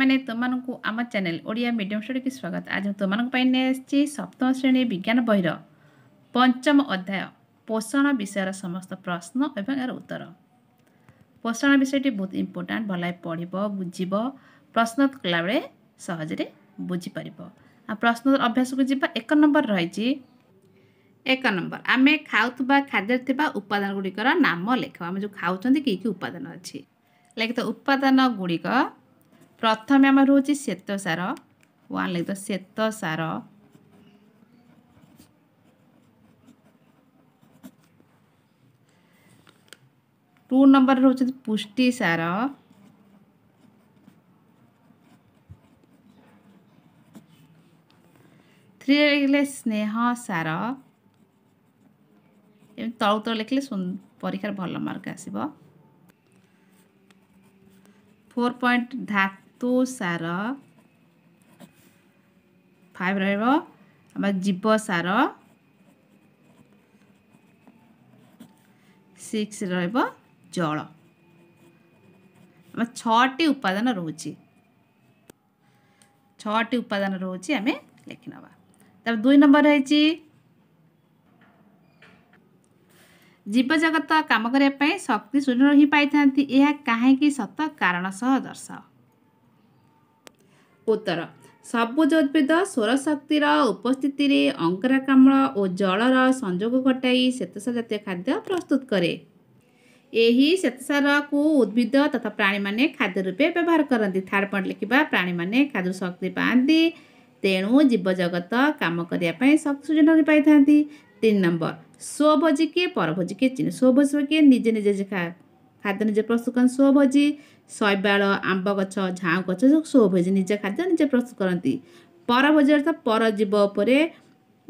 ମାନେ ତୁମମାନଙ୍କୁ ଆମ ଚ୍ୟାନେଲ ଓଡ଼ିଆ ମିଡ଼ିୟମ ଷ୍ଟୋରୀକୁ ସ୍ୱାଗତ ଆଜି ମୁଁ ତୁମମାନଙ୍କ ପାଇଁ ନେଇ ଆସିଛି ସପ୍ତମ ଶ୍ରେଣୀ ବିଜ୍ଞାନ ବହିର ପଞ୍ଚମ ଅଧ୍ୟାୟ ପୋଷଣ ବିଷୟର ସମସ୍ତ ପ୍ରଶ୍ନ ଏବଂ ଏହାର ଉତ୍ତର ପୋଷଣ ବିଷୟଟି ବହୁତ ଇମ୍ପୋର୍ଟାଣ୍ଟ ଭଲ ଭାବେ ପଢ଼ିବ ବୁଝିବ ପ୍ରଶ୍ନ କଲାବେଳେ ସହଜରେ ବୁଝିପାରିବ ଆଉ ପ୍ରଶ୍ନ ଅଭ୍ୟାସକୁ ଯିବା ଏକ ନମ୍ବର ରହିଛି ଏକ ନମ୍ବର ଆମେ ଖାଉଥିବା ଖାଦ୍ୟରେ ଥିବା ଉପାଦାନ ଗୁଡ଼ିକର ନାମ ଲେଖ ଆମେ ଯେଉଁ ଖାଉଛନ୍ତି କି କି ଉପାଦାନ ଅଛି ଲେଖିତ ଉପାଦାନ ଗୁଡ଼ିକ प्रथम आम रोज श्वेत सार वन लिख दो श्वेत सार टू नंबर रोज पुष्टि सार थ्री लिखले स्नेह सार तल तल लिखले परीक्षार भल मार्क आस फोर पॉइंट धात ତୁ ସାର ଫାଇଭ୍ ରହିବ ଆମର ଜୀବ ସାର ସିକ୍ସ ରହିବ ଜଳ ଆମର ଛଅଟି ଉପାଦାନ ରହୁଛି ଛଅଟି ଉପାଦାନ ରହୁଛି ଆମେ ଲେଖିନେବା ତାପରେ ଦୁଇ ନମ୍ବର ହେଇଛି ଜୀବଜଗତ କାମ କରିବା ପାଇଁ ଶକ୍ତି ଶୂନ୍ୟରୁ ହିଁ ପାଇଥାନ୍ତି ଏହା କାହିଁକି ସତ କାରଣ ସହ ଦର୍ଶାଅ ଉତ୍ତର ସବୁଜ ଉଦ୍ଭିଦ ସ୍ୱର ଶକ୍ତିର ଉପସ୍ଥିତିରେ ଅଙ୍ଗରା କାମଳ ଓ ଜଳର ସଂଯୋଗ ଘଟାଇ ଶ୍ୱେତସାର ଜାତୀୟ ଖାଦ୍ୟ ପ୍ରସ୍ତୁତ କରେ ଏହି ଶ୍ୱେତସାରକୁ ଉଦ୍ଭିଦ ତଥା ପ୍ରାଣୀମାନେ ଖାଦ୍ୟ ରୂପେ ବ୍ୟବହାର କରନ୍ତି ଥାର୍ଡ଼ ପଏଣ୍ଟ ଲେଖିବା ପ୍ରାଣୀମାନେ ଖାଦ୍ୟରୁ ଶକ୍ତି ପାଆନ୍ତି ତେଣୁ ଜୀବଜଗତ କାମ କରିବା ପାଇଁ ଶକ୍ତି ସୁଯୋଗ ପାଇଥାନ୍ତି ତିନି ନମ୍ବର ସ୍ୱଭୋଜି କିଏ ପରଭୋଜି କିଏ ଚିନି ସୋ କିଏ ନିଜେ ନିଜେ ଖାଦ୍ୟ ନିଜେ ପ୍ରସ୍ତୁତ କରନ୍ତି ସୋ ଶୈବାଳ ଆମ୍ବ ଗଛ ଝାଉଁ ଗଛ ସବୁ ସୋ ଭୋଜି ନିଜ ଖାଦ୍ୟ ନିଜେ ପ୍ରସ୍ତୁତ କରନ୍ତି ପରଭୋଜିରେ ତ ପରଜୀବ ଉପରେ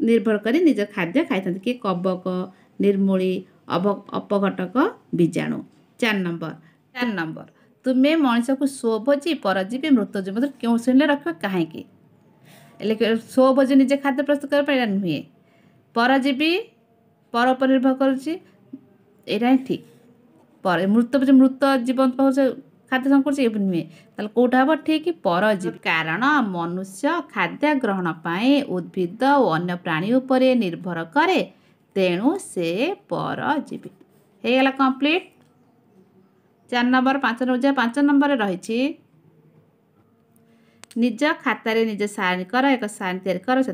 ନିର୍ଭର କରି ନିଜ ଖାଦ୍ୟ ଖାଇଥାନ୍ତି କିଏ କବକ ନିର୍ମୂଳି ଅବ ଅପଘଟକ ବୀଜାଣୁ ଚାରି ନମ୍ବର ଚାରି ନମ୍ବର ତୁମେ ମଣିଷକୁ ସୋ ଭୋଜି ପରଜୀବୀ ମୃତଜୀବ ମଧ୍ୟରେ କେଉଁ ଶ୍ରେଣୀରେ ରଖିବ କାହିଁକି ହେଲେ ସ୍ୱଭୋଜି ନିଜେ ଖାଦ୍ୟ ପ୍ରସ୍ତୁତ କରିବା ପାଇଁ ଏଇଟା ନୁହେଁ ପରଜୀବୀ ପର ଉପରେ ନିର୍ଭର କରୁଛି ଏଇଟା ହିଁ ଠିକ୍ ପରେ ମୃତ ମୃତ ଜୀବନ୍ତ ହେଉଛି ଖାଦ୍ୟ ସଙ୍କୁଚି ଏବେ ନୁହେଁ ତାହେଲେ କେଉଁଠୁ ହେବ ଠିକ ପରଜୀବୀ କାରଣ ମନୁଷ୍ୟ ଖାଦ୍ୟ ଗ୍ରହଣ ପାଇଁ ଉଦ୍ଭିଦ ଓ ଅନ୍ୟ ପ୍ରାଣୀ ଉପରେ ନିର୍ଭର କରେ ତେଣୁ ସେ ପରଜୀବୀ ହେଇଗଲା କମ୍ପ୍ଲିଟ୍ ଚାରି ନମ୍ବର ପାଞ୍ଚ ନମ୍ବର ପାଞ୍ଚ ନମ୍ବରରେ ରହିଛି ନିଜ ଖାତାରେ ନିଜ ସାଇନ୍ କର ଏକ ସାଇନ୍ ତିଆରି କର ସେ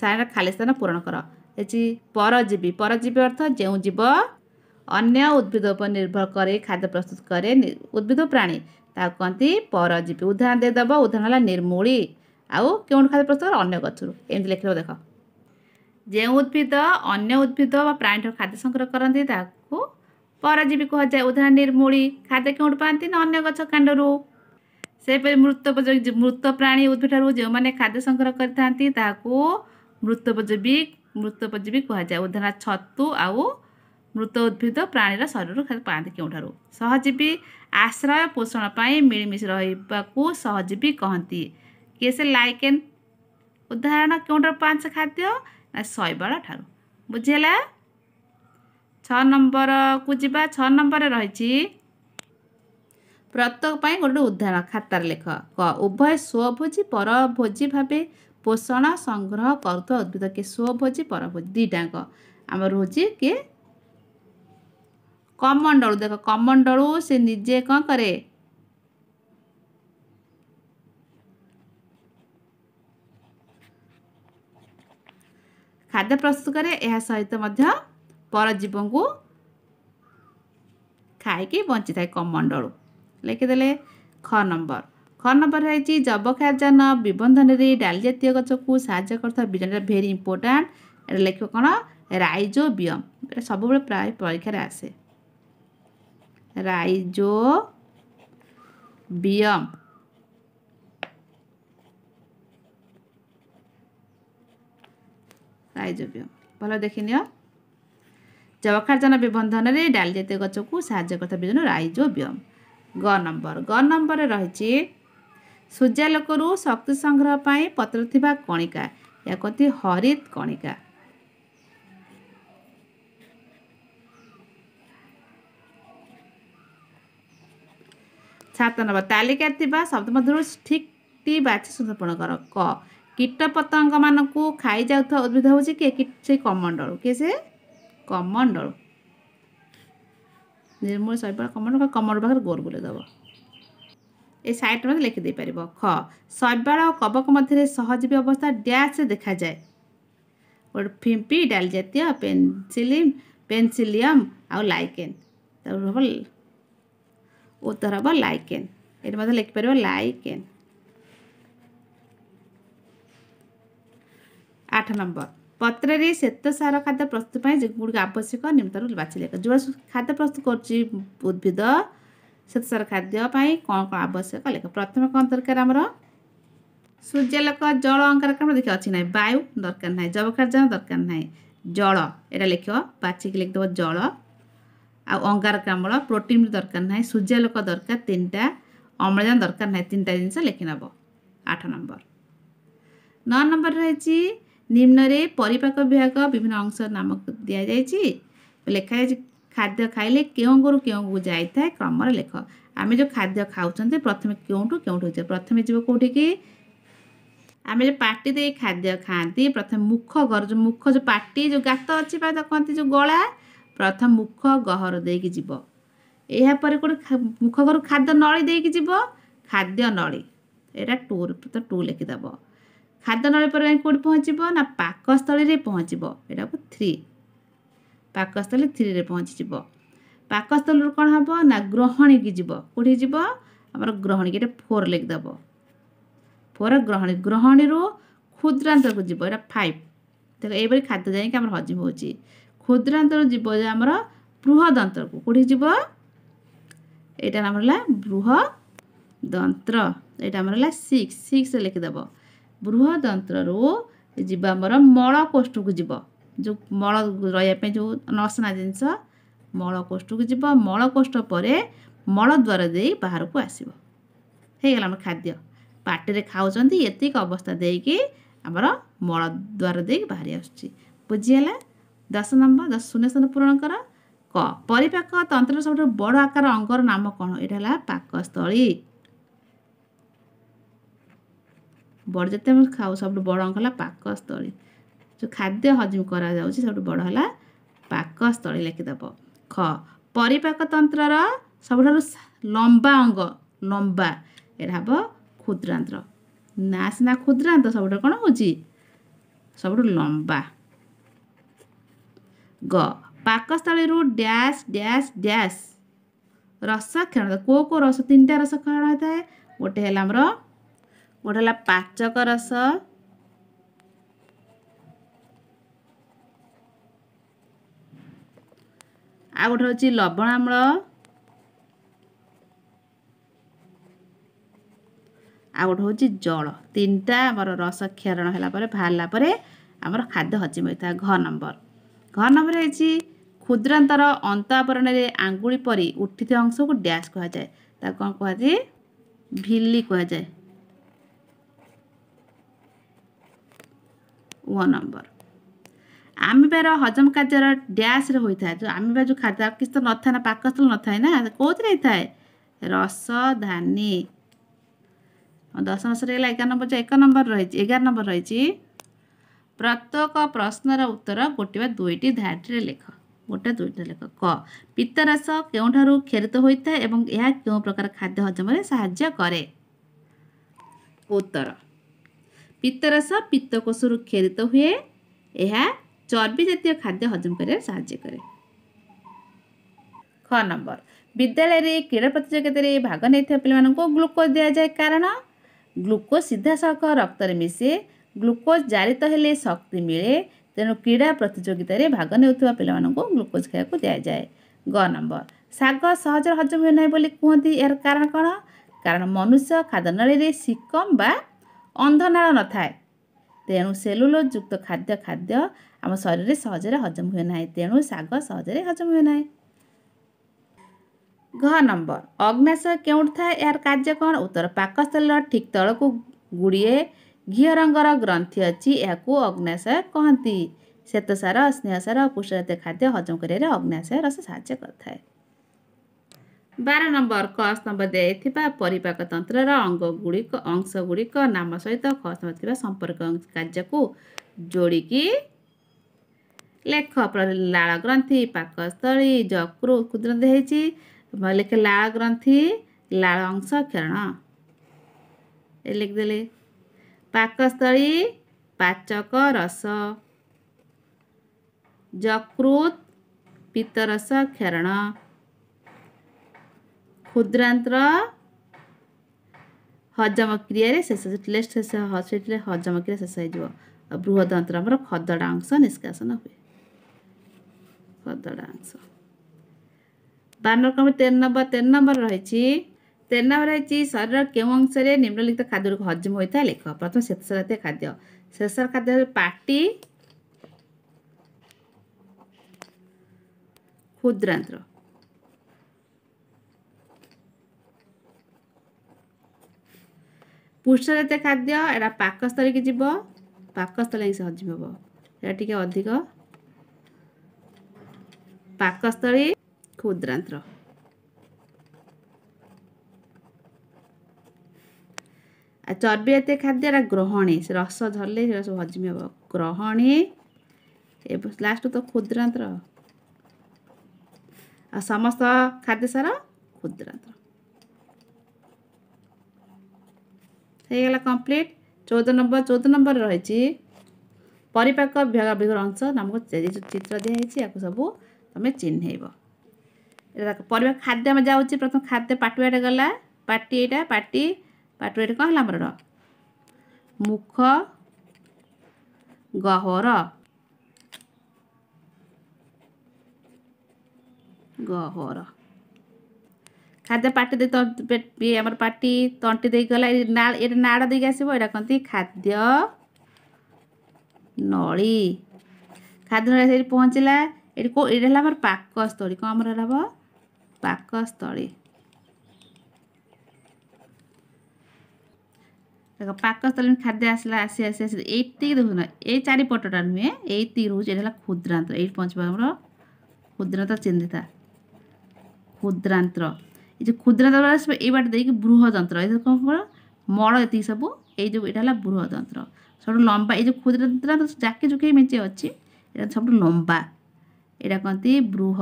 ସାଇନ୍ର ଖାଲି ସ୍ଥାନ ପୂରଣ କର ହେଉଛି ପରଜୀବୀ ପରଜୀବୀ ଅର୍ଥ ଯେଉଁ ଜୀବ अन्य उद्भिद उप निर्भर करे खाद्य प्रस्तुत करे उद्भिद प्राणी ता कति परजीवी उदाहरण दिद उदाहरण होला निर्मूल आउ के खाद्य प्रस्तुत अन्य गछु एम लेखेको देख उद्भिद अन्य उद्भिद प्राणी खाद्य संग्रह कति परजीवी कुरा उदाहरण निर्मूली खाद्य के पा गछ काण्डुप मृतोपी मृत प्राणी उद्भिद उद्भिदरू खाद्य संग्रह गरिपीवी मृतोपजीवी कुरा उदाहरण छतु आउ मृत उद्भिद प्राणीर शरीर पाँदा केही ठुलो सहजीवी आश्रय पोषण पा मिलमिसिरही कति लन् उदाहरण केही ठुलो पाँच खाद्य न शैवा ठाउँ बुझिहेला छ नम्बर कुरा छ रहि उदाहरण खातार लेख क उभय सुभोजी परभोजी भावे पोषण संग्रह गर्ु उद्भिद के स्वभोजी परभोजी दुईटा आम चाहिँ के કમંડળું દેખો કમંડળું સે નીચે કં કરે ଖାଦ୍ୟ ପ୍ରସ୍ତୁତ କରେ ଏହା ସହିତ ମଧ୍ୟ ପରଜୀବଙ୍କୁ ଖାଇକି ବଞ୍ଚିଥାଏ କମଣ୍ଡଳୁ ଲେଖିଦେଲେ ଖ ନମ୍ବର ଖ ନମ୍ବର ହେଉଛି ଯବକ୍ଷାରଜାନ ବିବନ୍ଧନରେ ଡାଲି ଜାତୀୟ ଗଛକୁ ସାହାଯ୍ୟ କରୁଥିବା ବିଜନଟା ଭେରି ଇମ୍ପୋର୍ଟାଣ୍ଟ ଏଇଟା ଲେଖିବ କ'ଣ ରାଇଜୋବିୟମ୍ ଏଇଟା ସବୁବେଳେ ପ୍ରାୟ ପରୀକ୍ଷାରେ ଆସେ राइजोबियम राइजोबियम भल देख जवखार्जन विबंधन डाल डाली गचकु गच को साजा विजन राइजोबियम ग नंबर ग नंबर रही सूर्यालोक शक्ति संग्रह पत्र कणिका या कहती हरित कणिका ସାତ ନମ୍ବର ତାଲିକାରେ ଥିବା ଶବ୍ଦ ମଧ୍ୟରୁ ଠିକ୍ଟି ବାଛି ଶୁଦ୍ଧପଣ କର କ କୀଟପତଙ୍ଗମାନଙ୍କୁ ଖାଇଯାଉଥିବା ଉଦ୍ଭିଦ ହେଉଛି କିଏ ସେ କମଣ୍ଡଳୁ କିଏ ସେ କମଣ୍ଡଳୁ ନିର୍ମୂଳ ଶୈବାଳ କମଣ୍ଡଳ କମଣ୍ଡଳ ପାଖରେ ଗୋର ବୁଲେଇ ଦେବ ଏ ସାଇଟ୍ ମଧ୍ୟ ଲେଖିଦେଇପାରିବ ଖ ଶୈବାଳ ଓ କବକ ମଧ୍ୟରେ ସହଜୀବୀ ଅବସ୍ଥା ଡ୍ୟାସ୍ରେ ଦେଖାଯାଏ ଗୋଟେ ଫିମ୍ପି ଡାଲି ଜାତୀୟ ପେନସିଲିମ୍ ପେନସିଲିୟମ୍ ଆଉ ଲାଇକେନ୍ ତାପରେ ହେବ ಉತ್ತರ ಹಬ್ಬ ಲೈಕೆನ್ ಇದ್ರ ಮಧ್ಯೆ ಲೆಕ್ಕಿପାରିବ ಲೈಕೆನ್ আট নম্বর পত্রে শ্বেতসার খাদ্য প্রস্তুত যেগুড়ি আবশ্যক নিমিত্তর বাছি লেখ যে খাদ্য প্রস্তুত করছি উদ্ভিদ শ্বেতসার খাদ্য কম কম আবশ্যক লেখ প্রথমে কম দরকার আমার সূর্যালোক জল অঙ্গারকাম্ল দেখি অছি না বায়ু দরকার না যবক্ষারজান দরকার না জল এটা লেখ বাছিকি লিখিদেব জল ଆଉ ଅଙ୍ଗାରକାମ୍ଳ ପ୍ରୋଟିନ୍ ଦରକାର ନାହିଁ ସୂର୍ଯ୍ୟାଲୋକ ଦରକାର ତିନିଟା ଅମ୍ଳଜାନ ଦରକାର ନାହିଁ ତିନିଟା ଜିନିଷ ଲେଖିନେବ ଆଠ ନମ୍ବର ନଅ ନମ୍ବର ରହିଛି ନିମ୍ନରେ ପରିପାକ ବିଭାଗ ବିଭିନ୍ନ ଅଂଶ ନାମ ଦିଆଯାଇଛି ଲେଖାଯାଇଛି ଖାଦ୍ୟ ଖାଇଲେ କେଉଁ ଅଙ୍ଗରୁ କେଉଁ ଅଙ୍ଗକୁ ଯାଇଥାଏ କ୍ରମରେ ଲେଖ ଆମେ ଯେଉଁ ଖାଦ୍ୟ ଖାଉଛନ୍ତି ପ୍ରଥମେ କେଉଁଠୁ କେଉଁଠୁ ଯିବ ପ୍ରଥମେ ଯିବ କେଉଁଠିକି ଆମେ ଯେଉଁ ପାଟି ଦେଇ ଖାଦ୍ୟ ଖାଆନ୍ତି ପ୍ରଥମେ ମୁଖ ଘର ଯେଉଁ ମୁଖ ଯେଉଁ ପାଟି ଯେଉଁ ଗାତ ଅଛି ବା କହନ୍ତି ଯେଉଁ ଗଳା ପ୍ରଥମ ମୁଖ ଗହର ଦେଇକି ଯିବ ଏହାପରେ କେଉଁଠି ମୁଖ ଘରୁ ଖାଦ୍ୟ ନଳୀ ଦେଇକି ଯିବ ଖାଦ୍ୟ ନଳୀ ଏଇଟା ଟୁ ତ ଟୁ ଲେଖିଦେବ ଖାଦ୍ୟ ନଳୀ ପରେ ଯାଇ କେଉଁଠି ପହଞ୍ଚିବ ନା ପାକସ୍ଥଳୀରେ ପହଞ୍ଚିବ ଏଇଟାକୁ ଥ୍ରୀ ପାକସ୍ଥଳୀ ଥ୍ରୀରେ ପହଞ୍ଚିଯିବ ପାକସ୍ଥଳୀରୁ କ'ଣ ହେବ ନା ଗ୍ରହଣୀକି ଯିବ କେଉଁଠି ଯିବ ଆମର ଗ୍ରହଣୀକି ଏଇଟା ଫୋର୍ ଲେଖିଦେବ ଫୋର୍ ଗ୍ରହଣୀ ଗ୍ରହଣୀରୁ କ୍ଷୁଦ୍ରାନ୍ତକୁ ଯିବ ଏଇଟା ଫାଇଭ୍ ଦେଖ ଏହିପରି ଖାଦ୍ୟ ଯାଇକି ଆମର ହଜମ ହେଉଛି क्षुद्रान्तु जो बृहदन्त बृहतन्त्रटा सिक्स सिक्स लेखिदेब बृहतन्त्र जु आम मलकुष्ठको जो जो मल रो नसना जिस मलकुष्ठको जो मलकुष्ठ परे मलद्वार दि बाह्रको आसला खाद्य पाटी खाऊँदै यति अवस्था आम मलद्वार दि बुझिगला ଦଶ ନମ୍ବର ଶୂନ୍ୟ ସ୍ଥାନ ପୂରଣ କର କ ପରିପାକ ତନ୍ତ୍ରର ସବୁଠୁ ବଡ଼ ଆକାର ଅଙ୍ଗର ନାମ କ'ଣ ଏଇଟା ହେଲା ପାକସ୍ଥଳୀ ବଡ଼ ଯେତେ ଆମେ ଖାଉ ସବୁଠୁ ବଡ଼ ଅଙ୍ଗ ହେଲା ପାକସ୍ଥଳୀ ଯେଉଁ ଖାଦ୍ୟ ହଜମ କରାଯାଉଛି ସବୁଠୁ ବଡ଼ ହେଲା ପାକସ୍ଥଳୀ ଲେଖିଦେବ ଖ ପରିପାକ ତନ୍ତ୍ରର ସବୁଠାରୁ ଲମ୍ବା ଅଙ୍ଗ ଲମ୍ବା ଏଇଟା ହେବ କ୍ଷୁଦ୍ରାନ୍ତ ନା ସିନା କ୍ଷୁଦ୍ରାନ୍ତ ସବୁଠାରୁ କ'ଣ ହେଉଛି ସବୁଠୁ ଲମ୍ବା ଗ ପାକସ୍ଥଳୀରୁ ଡ୍ୟାସ୍ ଡ୍ୟାସ୍ ଡ୍ୟାସ୍ ରସ କ୍ଷଣ କେଉଁ କେଉଁ ରସ ତିନିଟା ରସ କ୍ଷଣ ହୋଇଥାଏ ଗୋଟେ ହେଲା ଆମର ଗୋଟେ ହେଲା ପାଚକ ରସ ଆଉ ଗୋଟେ ହେଉଛି ଲବଣାମ୍ଳ ଆଉ ଗୋଟେ ହେଉଛି ଜଳ ତିନିଟା ଆମର ରସ କ୍ଷରଣ ହେଲା ପରେ ବାହାରିଲା ପରେ ଆମର ଖାଦ୍ୟ ହଜମ ହୋଇଥାଏ ଘ ନମ୍ବର ଘନମ ରହିଛି ক্ষুদ্রান্তর অন্তঃআবরণের আঙ্গুড়ি পরি উঠি অংশক ড্যাশ কুহযায় তা কম কুহযায় ভিলি কুহযায় ও নম্বর আমিবার হজম কার্যর ড্যাশরে হয়ে থাকে যে আমিবা যে খাদ্য কিছু তো নথায় না পাকস্থল নথায় না কোথায় থাকে রস ধানী দশ নম্বর সরিগলা এগারো নম্বর এক নম্বর রয়েছে এগারো নম্বর রয়েছে ପ୍ରତ୍ୟେକ ପ୍ରଶ୍ନର ଉତ୍ତର ଗୋଟିଏ ବା ଦୁଇଟି ଧାଡ଼ିରେ ଲେଖ ଗୋଟେ ଦୁଇଟା ଲେଖ କ ପିତରସ କେଉଁଠାରୁ କ୍ଷେରିତ ହୋଇଥାଏ ଏବଂ ଏହା କେଉଁ ପ୍ରକାର ଖାଦ୍ୟ ହଜମରେ ସାହାଯ୍ୟ କରେ ଉତ୍ତର ପିତରସ ପିତ୍ତକୋଷରୁ କ୍ଷେରିତ ହୁଏ ଏହା ଚର୍ବି ଜାତୀୟ ଖାଦ୍ୟ ହଜମ କରିବାରେ ସାହାଯ୍ୟ କରେ ଖ ନମ୍ବର ବିଦ୍ୟାଳୟରେ କ୍ରୀଡ଼ା ପ୍ରତିଯୋଗିତାରେ ଭାଗ ନେଇଥିବା ପିଲାମାନଙ୍କୁ ଗ୍ଲୁକୋଜ୍ ଦିଆଯାଏ କାରଣ ଗ୍ଲୁକୋଜ୍ ସିଧାସଳଖ ରକ୍ତରେ ମିଶେ ଗ୍ଲୁକୋଜ୍ ଜାରିତ ହେଲେ ଶକ୍ତି ମିଳେ ତେଣୁ କ୍ରୀଡ଼ା ପ୍ରତିଯୋଗିତାରେ ଭାଗ ନେଉଥିବା ପିଲାମାନଙ୍କୁ ଗ୍ଲୁକୋଜ୍ ଖାଇବାକୁ ଦିଆଯାଏ ଗ ନମ୍ବର ଶାଗ ସହଜରେ ହଜମ ହୁଏ ନାହିଁ ବୋଲି କୁହନ୍ତି ଏହାର କାରଣ କ'ଣ କାରଣ ମନୁଷ୍ୟ ଖାଦ୍ୟନଳୀରେ ସିକମ୍ ବା ଅନ୍ଧନାଳ ନଥାଏ ତେଣୁ ସେଲୁଲୋଜ ଯୁକ୍ତ ଖାଦ୍ୟ ଖାଦ୍ୟ ଆମ ଶରୀରରେ ସହଜରେ ହଜମ ହୁଏ ନାହିଁ ତେଣୁ ଶାଗ ସହଜରେ ହଜମ ହୁଏ ନାହିଁ ଘ ନମ୍ବର ଅଗ୍ନାଶୟ କେଉଁଠି ଥାଏ ଏହାର କାର୍ଯ୍ୟ କ'ଣ ଉତ୍ତର ପାକସ୍ଥଳୀର ଠିକ୍ ତଳକୁ ଗୁଡ଼ିଏ घिअरंगर ग्रंथि अच्छी या अग्नाशय कहती श्वेत श्वेतसार स्नेहसार पुषजात खाद्य हजम कर अग्नाशय रस साय करें बार नंबर क स्तंभ दिया परिपाक तंत्र अंगगुड़ अंशगुड़िक नाम सहित ख स्तंभ संपर्क कार्य को जोड़िकी लेख लाल ग्रंथि पाकस्थल जक्रु क्षुद्रंथी लेख लाल ग्रंथि लाल अंश क्षरण लिखदे ପାକସ୍ଥଳୀ ପାଚକ ରସ ଯକୃତ ପିତ୍ତରସ କ୍ଷରଣ ক্ষুদ্রান্ত্র হজম ক্রিয়ায় শেষ লেস্ট শেষ সেটিলে হজম ক্রিয়া শেষ হয়ে যাব বৃহদন্ত্র আমার খদড়া অংশ নিষ্কাশন হুয়ে খদড়া অংশ বার নম্বর তের নম্বর তের নম্বর রয়েছে ତେନାବରାଇଚି ଶରୀରର କେଉଁ ଅଂଶରେ ନିମ୍ନଲିଖିତ ଖାଦ୍ୟଗୁଡ଼ିକ ହଜମ ହୋଇଥାଏ ଲେଖ ପ୍ରଥମ ଶେଷ ଜାତୀୟ ଖାଦ୍ୟ ଶେଷ ଖାଦ୍ୟ ପାଟି କ୍ଷୁଦ୍ରାନ୍ତ୍ର ପୃଷ୍ଠ ଜାତୀୟ ଖାଦ୍ୟ ଏଇଟା ପାକସ୍ଥଳୀକି ଯିବ ପାକସ୍ଥଳୀ ହିଁ ସେ ହଜମ ହେବ ଏଇଟା ଟିକେ ଅଧିକ ପାକସ୍ଥଳୀ କ୍ଷୁଦ୍ରାନ୍ତ୍ର ଆଉ ଚର୍ବି ଜାତୀୟ ଖାଦ୍ୟ ଏଇଟା ଗ୍ରହଣୀ ସେ ରସ ଧରିଲେ ସେଗୁଡ଼ା ସବୁ ହଜମି ହେବ ଗ୍ରହଣୀ ଏବେ ଲାଷ୍ଟକୁ ତ କ୍ଷୁଦ୍ରାନ୍ତ୍ର ଆଉ ସମସ୍ତ ଖାଦ୍ୟ ସାର କ୍ଷୁଦ୍ରାନ୍ତ୍ର ହେଇଗଲା କମ୍ପ୍ଲିଟ୍ ଚଉଦ ନମ୍ବର ଚଉଦ ନମ୍ବର ରହିଛି ପରିପାକ ବିଭାଗ ବିଭିନ୍ନ ଅଂଶ ନାମକୁ ଚିତ୍ର ଦିଆହେଇଛି ଏହାକୁ ସବୁ ତୁମେ ଚିହ୍ନେଇବ ପରିବା ଖାଦ୍ୟ ଆମେ ଯାଉଛି ପ୍ରଥମ ଖାଦ୍ୟ ପାଟୁଆଟେ ଗଲା ପାଟି ଏଇଟା ପାଟି ପାଟୁଆରେ କ'ଣ ହେଲା ଆମର ର ମୁଖ ଗହ୍ୱର ଗହ୍ୱର ଖାଦ୍ୟ ପାଟି ଦେଇ ଇଏ ଆମର ପାଟି ତଣ୍ଟି ଦେଇକି ଗଲା ଏଇଟା ନାଡ଼ ଦେଇକି ଆସିବ ଏଇଟା କହନ୍ତି ଖାଦ୍ୟ ନଳୀ ଖାଦ୍ୟ ନଳୀ ସେଇଠି ପହଞ୍ଚିଲା ଏଠି କେଉଁ ଏଇଟା ହେଲା ଆମର ପାକସ୍ଥଳୀ କ'ଣ ଆମର ହେଲା ହେବ ପାକସ୍ଥଳୀ ଦେଖ ପାକସ୍ଥଳୀ ଖାଦ୍ୟ ଆସିଲା ଆସି ଆସି ଆସି ଏଇତିକି ଦେଖୁନ ଏଇ ଚାରିପଟଟା ନୁହେଁ ଏଇତିକି ରହୁଛି ଏଇଟା ହେଲା କ୍ଷୁଦ୍ରାନ୍ତ ଏଇଠି ପହଞ୍ଚିବ ଆମର କ୍ଷୁଦ୍ରାନ୍ତ ଚିହ୍ନିତା କ୍ଷୁଦ୍ରାନ୍ତ ଏ ଯେଉଁ କ୍ଷୁଦ୍ରାନ୍ତ ଆସିବ ଏଇ ବାଟ ଦେଇକି ବୃହଯନ୍ତ୍ର ଏଥିରେ କ'ଣ କ'ଣ ମଳ ଏତିକି ସବୁ ଏଇ ଯେଉଁ ଏଇଟା ହେଲା ବୃହଯନ୍ତ୍ର ସବୁଠୁ ଲମ୍ବା ଏଇ ଯେଉଁ କ୍ଷୁଦ୍ରାନ୍ତ ଜାକି ଜୁକେଇ ମେଞ୍ଚେ ଅଛି ଏଇଟା ସବୁଠୁ ଲମ୍ବା ଏଇଟା କହନ୍ତି ବୃହ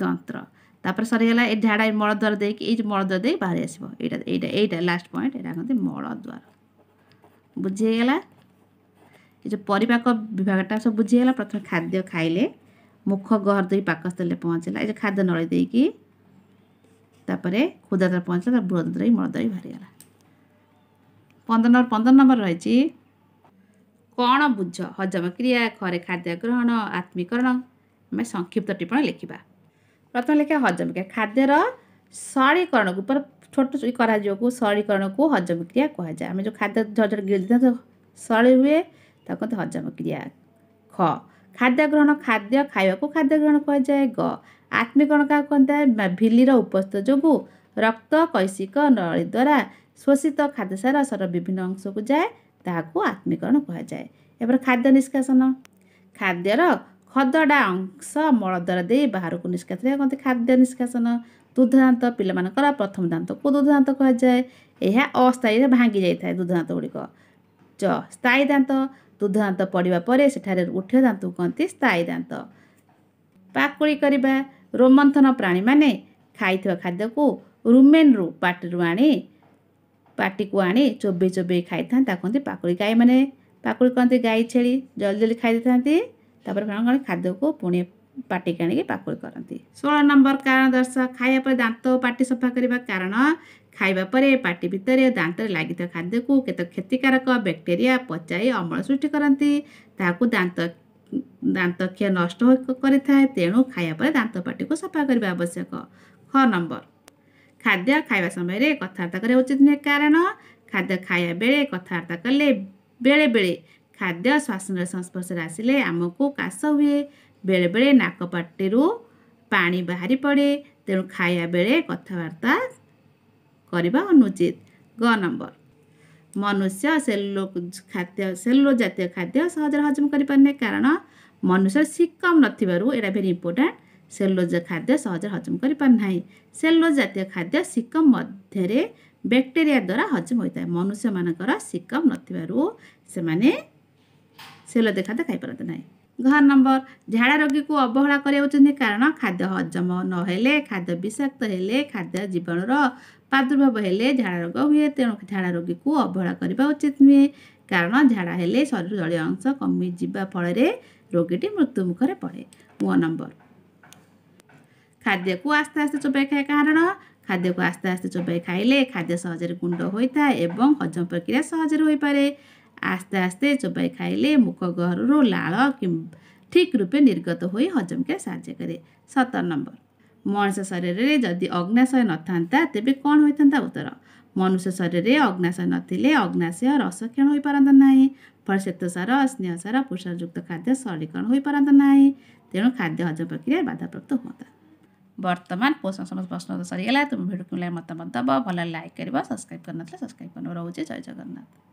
ଦନ୍ତ୍ର तरिगला झाडा मलद्वारक एउटा मलद्वारै बाहे आसो ए पइन्टा मलद्वार बुझिगला जो परिपाक विभाग सब बुझिगला प्रथमे खाद्य खाइ मुख गइ पाकस्थलले पहुँच एज खाद्य नलिक तर खुदाद्वारा पहुँच बि मलदी बाहिला पन्ध्र नम्बर पन्ध्र नम्बर रहेछ कन बुझ हजम क्रिया खरे खाद्य ग्रहण आत्मीकरण आउँछ संक्षिप्त टिप्पणी लेख्दा ପ୍ରଥମେ ଲେଖିବା ହଜମକ୍ରିୟା ଖାଦ୍ୟର ସରଳୀକରଣକୁ ପୁରା ଛୋଟ କରାଯିବାକୁ ସରଳୀକରଣକୁ ହଜମକ୍ରିୟା କୁହାଯାଏ ଆମେ ଯେଉଁ ଖାଦ୍ୟ ଝରଝର ଗିଳିଥାଉ ସରଳୀ ହୁଏ ତାକୁ କହନ୍ତି ହଜମକ୍ରିୟା ଖ ଖାଦ୍ୟ ଗ୍ରହଣ ଖାଦ୍ୟ ଖାଇବାକୁ ଖାଦ୍ୟ ଗ୍ରହଣ କୁହାଯାଏ ଗ ଆତ୍ମିକରଣ କାହାକୁ କୁହନ୍ତା ଭିଲିର ଉପସ୍ଥିତ ଯୋଗୁଁ ରକ୍ତ କୈଶିକ ନଳୀ ଦ୍ୱାରା ଶୋଷିତ ଖାଦ୍ୟସାର ସର ବିଭିନ୍ନ ଅଂଶକୁ ଯାଏ ତାହାକୁ ଆତ୍ମିକରଣ କୁହାଯାଏ ଏପରି ଖାଦ୍ୟ ନିଷ୍କାସନ ଖାଦ୍ୟର ଖଦଡ଼ା ଅଂଶ ମଳଦ୍ୱାରା ଦେଇ ବାହାରକୁ ନିଷ୍କାସନ କହନ୍ତି ଖାଦ୍ୟ ନିଷ୍କାସନ ଦାନ୍ତ ପିଲାମାନଙ୍କର ପ୍ରଥମ ଦାନ୍ତକୁ ଦୁଗ୍ଧଦାନ୍ତ କୁହାଯାଏ ଏହା ଅସ୍ଥାୟୀରେ ଭାଙ୍ଗି ଯାଇଥାଏ ଦୁଗ୍ଧଦାନ୍ତ ଗୁଡ଼ିକ ଚ ସ୍ଥାୟୀ ଦାନ୍ତ ଦୁଗ୍ଧଦାନ୍ତ ପଡ଼ିବା ପରେ ସେଠାରେ ଉଠିବା ଦାନ୍ତକୁ କହନ୍ତି ସ୍ଥାୟୀ ଦାନ୍ତ ପାକୁଳି କରିବା ରୋମନ୍ଥନ ପ୍ରାଣୀମାନେ ଖାଇଥିବା ଖାଦ୍ୟକୁ ରୁମେନ୍ରୁ ପାଟିରୁ ଆଣି ପାଟିକୁ ଆଣି ଚୋବେଇ ଚୋବେଇ ଖାଇଥାନ୍ତି ତାକୁ କହନ୍ତି ପାକୁଳି ଗାଈମାନେ ପାକୁଳି କହନ୍ତି ଗାଈ ଛେଳି ଜଲ୍ଦି ଜଲ୍ଦି ଖାଇଦେଇଥାନ୍ତି ତାପରେ କ'ଣ କରନ୍ତି ଖାଦ୍ୟକୁ ପୁଣି ପାଟିକି ଆଣିକି ପାକୁଳି କରନ୍ତି ଷୋହଳ ନମ୍ବର କାରଣ ଦର୍ଶ ଖାଇବା ପରେ ଦାନ୍ତ ପାଟି ସଫା କରିବା କାରଣ ଖାଇବା ପରେ ପାଟି ଭିତରେ ଦାନ୍ତରେ ଲାଗିଥିବା ଖାଦ୍ୟକୁ କେତେକ କ୍ଷତିକାରକ ବ୍ୟାକ୍ଟେରିଆ ପଚାଇ ଅମଳ ସୃଷ୍ଟି କରନ୍ତି ତାହାକୁ ଦାନ୍ତ ଦାନ୍ତ କ୍ଷୟ ନଷ୍ଟ କରିଥାଏ ତେଣୁ ଖାଇବା ପରେ ଦାନ୍ତ ପାଟିକୁ ସଫା କରିବା ଆବଶ୍ୟକ ଖ ନମ୍ବର ଖାଦ୍ୟ ଖାଇବା ସମୟରେ କଥାବାର୍ତ୍ତା କରିବା ଉଚିତ ନୁହେଁ କାରଣ ଖାଦ୍ୟ ଖାଇବା ବେଳେ କଥାବାର୍ତ୍ତା କଲେ ବେଳେବେଳେ खाद्य श्वास संस्पर् आसि आमको काश हुँ बेला बेला पड़े पाे त बेले कथा बर्ता अनुचित ग नम्बर मनुष्य श खाद्य शेलरो जातीय खाद्य सहज हजम कर कारण मनुष्य सिकम सिक्कम नेरी इम्पोर्टान्ट सेलरोज खाद्य सहज हजम कर गरिप सेलरोजातीय खाद्य सिकम मध्य ब्याक्टेरी द्वारा हजम हुँदै मनुष्य म सिकम नुसँग ସେ ଲୋ ଦେଖା ତ ଖାଇପାରନ୍ତି ନାହିଁ ଘର ନମ୍ବର ଝାଡ଼ା ରୋଗୀକୁ ଅବହେଳା କରିଯାଉଛନ୍ତି କାରଣ ଖାଦ୍ୟ ହଜମ ନହେଲେ ଖାଦ୍ୟ ବିଷାକ୍ତ ହେଲେ ଖାଦ୍ୟ ଜୀବାଣୁର ପ୍ରାଦୁର୍ଭାବ ହେଲେ ଝାଡ଼ା ରୋଗ ହୁଏ ତେଣୁ ଝାଡ଼ା ରୋଗୀକୁ ଅବହେଳା କରିବା ଉଚିତ ନୁହେଁ କାରଣ ଝାଡ଼ା ହେଲେ ଶରୀର ଦଳୀୟ ଅଂଶ କମିଯିବା ଫଳରେ ରୋଗୀଟି ମୃତ୍ୟୁମୁଖରେ ପଡ଼େ ମୋ ନମ୍ବର ଖାଦ୍ୟକୁ ଆସ୍ତେ ଆସ୍ତେ ଚୋପାଇ ଖାଏ କାରଣ ଖାଦ୍ୟକୁ ଆସ୍ତେ ଆସ୍ତେ ଚୋପାଇ ଖାଇଲେ ଖାଦ୍ୟ ସହଜରେ ଗୁଣ୍ଡ ହୋଇଥାଏ ଏବଂ ହଜମ ପ୍ରକ୍ରିୟା ସହଜରେ ହୋଇପାରେ आस्ते आस्ते चोब खाइले मुख गह्रु ला ठिक निर्गत निगत हु के साय कि सत नम्बर मनिस शरीर जिम्मे अग्नाशय न तेबेर कन् उत्तर मनुष्य शरीरे अग्नाशय नग्नाशय रस क्षण हुँदै फल क्षेत्रसार स्नेहसार पृष्कुक्त खाद्य सरकरण नाइ त खाद्य हजम प्रक्रिया बाधाप्राप्त हुँदा बर्तमान समिडियो मतमत सब्स्क्राइब गर्न सब्सक्राइब गर्नुहोस् जय जगन्नाथ